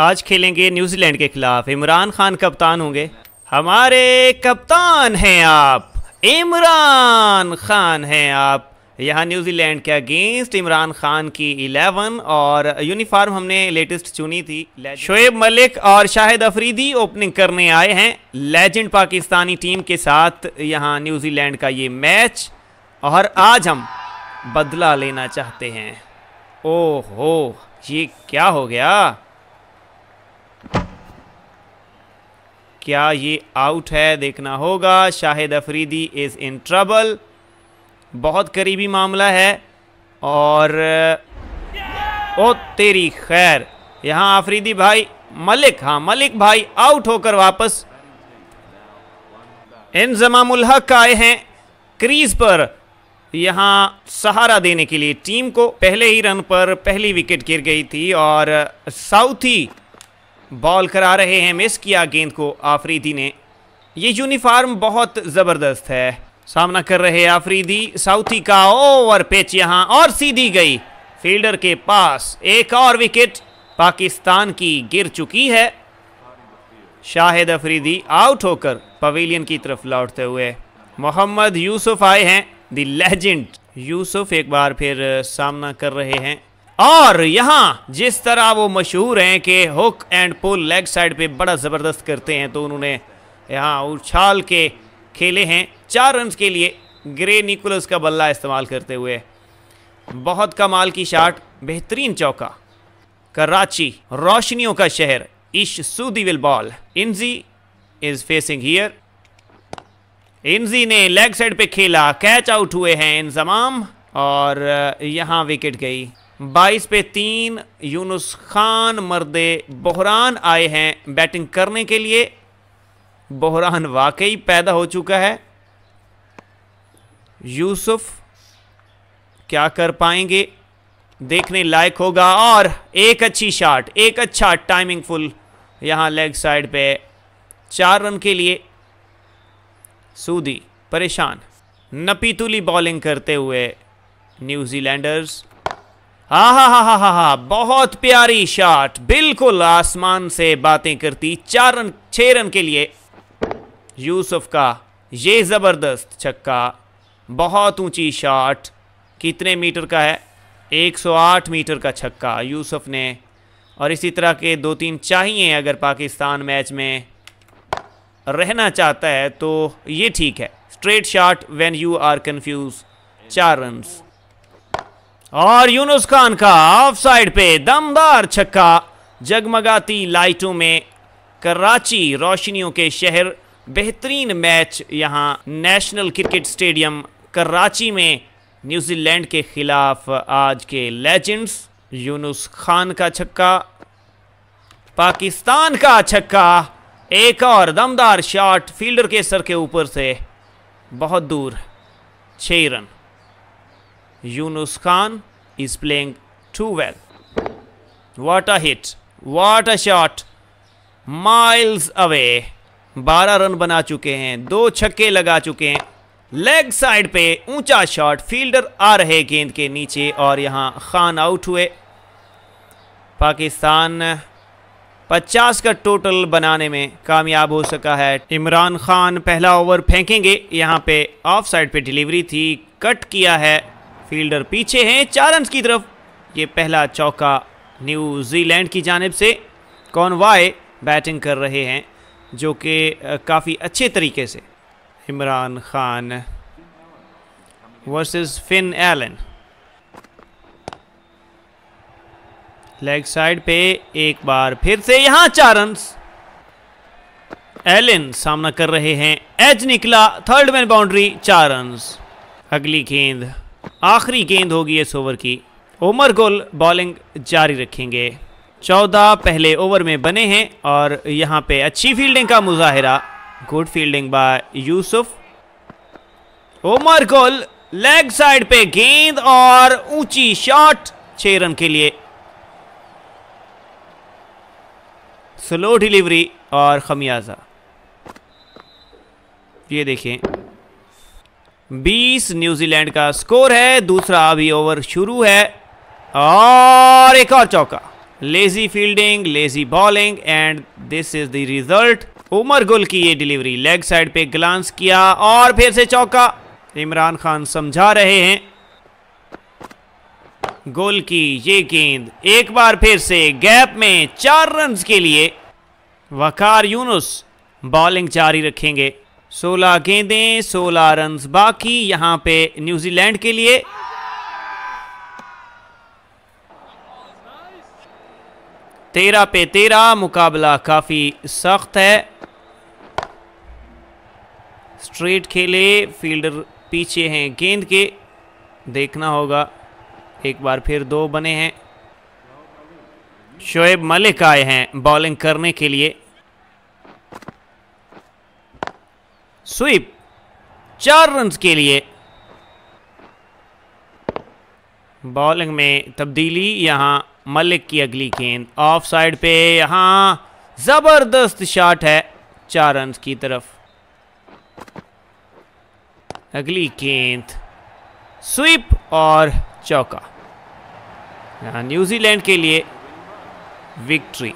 आज खेलेंगे न्यूजीलैंड के खिलाफ इमरान खान कप्तान होंगे हमारे कप्तान हैं आप इमरान खान हैं आप यहाँ न्यूजीलैंड के अगेंस्ट इमरान खान की 11 और यूनिफॉर्म हमने लेटेस्ट चुनी थी शोएब मलिक और शाहिद अफरीदी ओपनिंग करने आए हैं लेजेंड पाकिस्तानी टीम के साथ यहाँ न्यूजीलैंड का ये मैच और आज हम बदला लेना चाहते हैं ओहो ये क्या हो गया क्या ये आउट है देखना होगा Shahid Afridi is in trouble बहुत करीबी मामला है और ओ तेरी खैर यहाँ आफरीदी भाई मलिक हाँ मलिक भाई आउट होकर वापस इंजमामुल हक आए हैं क्रीज पर यहाँ सहारा देने के लिए टीम को पहले ही रन पर पहली विकेट गिर गई थी और साउथी बॉल करा रहे हैं मिस किया गेंद को आफरीदी ने ये यूनिफार्म बहुत ज़बरदस्त है सामना कर रहे आफरीदी साउथी का ओवर पिच यहाँ और सीधी गई फील्डर के पास एक और विकेट पाकिस्तान की गिर चुकी है शाहिद अफरीदी आउट होकर पवेलियन की तरफ लौटते हुए मोहम्मद यूसुफ आए हैं द लेजेंड यूसुफ एक बार फिर सामना कर रहे हैं और यहाँ जिस तरह वो मशहूर हैं कि hook and pull leg side पे बड़ा ज़बरदस्त करते हैं तो उन्होंने यहाँ उछाल के खेले हैं चार रन के लिए ग्रे निकोलस का बल्ला इस्तेमाल करते हुए बहुत कमाल की शॉट बेहतरीन चौका कराची रोशनियों का शहर Ish Sodhi will bowl Inzy is facing here Inzy ने लेग साइड पे खेला कैच आउट हुए हैं इंजमाम और यहाँ विकेट गई बाईस पे तीन यूनुस खान मर्दे बहरान आए हैं बैटिंग करने के लिए बहरान वाकई पैदा हो चुका है यूसुफ क्या कर पाएंगे देखने लायक होगा और एक अच्छी शॉट एक अच्छा टाइमिंग फुल यहाँ लेग साइड पे चार रन के लिए सूदी परेशान नपीतुली बॉलिंग करते हुए न्यूजीलैंडर्स हा हा हा हा हा हा बहुत प्यारी शॉट बिल्कुल आसमान से बातें करती चार रन छः रन के लिए यूसुफ का ये ज़बरदस्त छक्का बहुत ऊंची शॉट कितने मीटर का है 108 मीटर का छक्का यूसुफ ने और इसी तरह के दो तीन चाहिए अगर पाकिस्तान मैच में रहना चाहता है तो ये ठीक है straight shot when you are confuse चार रन्स और यूनुस खान का ऑफ साइड पे दमदार छक्का जगमगाती लाइटों में कराची रोशनियों के शहर बेहतरीन मैच यहाँ नेशनल क्रिकेट स्टेडियम कराची में न्यूजीलैंड के खिलाफ आज के लेजेंड्स यूनुस खान का छक्का पाकिस्तान का छक्का एक और दमदार शॉट फील्डर के सर के ऊपर से बहुत दूर छः run Yunus Khan is playing too well. What a hit! What a shot! Miles away! बारह रन बना चुके हैं दो छक्के लगा चुके हैं लेग साइड पे ऊंचा शॉट फील्डर आ रहे गेंद के नीचे और यहां खान आउट हुए पाकिस्तान 50 का टोटल बनाने में कामयाब हो सका है इमरान खान पहला ओवर फेंकेंगे यहाँ पे ऑफ साइड पे डिलीवरी थी कट किया है फील्डर पीछे हैं चार रन की तरफ ये पहला चौका न्यूजीलैंड की जानब से कॉनवाय बैटिंग कर रहे हैं जो कि काफ़ी अच्छे तरीके से Imran Khan versus Finn Allen leg side पे एक बार फिर से यहां चार रन एलन सामना कर रहे हैं एज निकला थर्ड मैन बाउंड्री चार रन अगली गेंद आखिरी गेंद होगी इस ओवर की उमर गुल बॉलिंग जारी रखेंगे चौदह पहले ओवर में बने हैं और यहाँ पे अच्छी फील्डिंग का मुजाहरा good fielding by Yusuf Umar Gul leg side पे गेंद और ऊंची शॉट छह रन के लिए स्लो डिलीवरी और खमियाजा ये देखें बीस न्यूजीलैंड का स्कोर है दूसरा अभी ओवर शुरू है और एक और चौका lazy fielding lazy bowling and this is the result Umar Gul की ये डिलीवरी लेग साइड पे ग्लांस किया और फिर से चौका इमरान खान समझा रहे हैं गोल की ये गेंद एक बार फिर से गैप में चार रन के लिए वकार यूनुस बॉलिंग जारी रखेंगे सोलह गेंदें सोलह रन बाकी यहां पे न्यूजीलैंड के लिए तेरह पे तेरह मुकाबला काफी सख्त है स्ट्रेट खेले फील्डर पीछे हैं गेंद के देखना होगा एक बार फिर दो बने हैं शोएब मलिक आए हैं बॉलिंग करने के लिए स्वीप चार रन के लिए बॉलिंग में तब्दीली यहां मलिक की अगली गेंद ऑफ साइड पे यहां ज़बरदस्त शॉट है चार रन की तरफ अगली गेंद स्वीप और चौका न्यूजीलैंड के लिए विक्ट्री